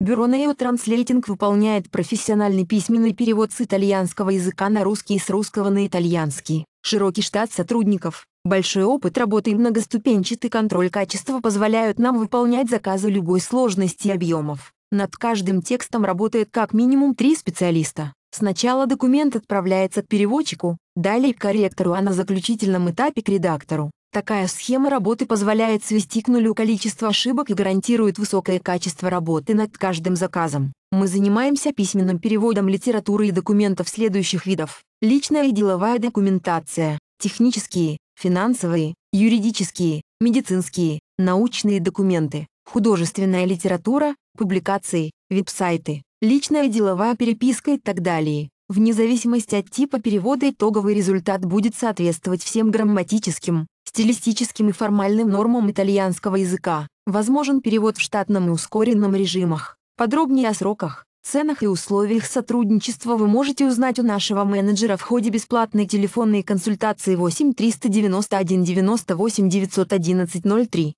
Бюро Neo Translating выполняет профессиональный письменный перевод с итальянского языка на русский и с русского на итальянский. Широкий штат сотрудников, большой опыт работы и многоступенчатый контроль качества позволяют нам выполнять заказы любой сложности и объемов. Над каждым текстом работает как минимум три специалиста. Сначала документ отправляется к переводчику, далее к корректору, а на заключительном этапе к редактору. Такая схема работы позволяет свести к нулю количество ошибок и гарантирует высокое качество работы над каждым заказом. Мы занимаемся письменным переводом литературы и документов следующих видов. Личная и деловая документация, технические, финансовые, юридические, медицинские, научные документы, художественная литература, публикации, веб-сайты, личная и деловая переписка и так далее. Вне зависимости от типа перевода итоговый результат будет соответствовать всем грамматическим, стилистическим и формальным нормам итальянского языка. Возможен перевод в штатном и ускоренном режимах. Подробнее о сроках, ценах и условиях сотрудничества вы можете узнать у нашего менеджера в ходе бесплатной телефонной консультации 8 391 98 911 03.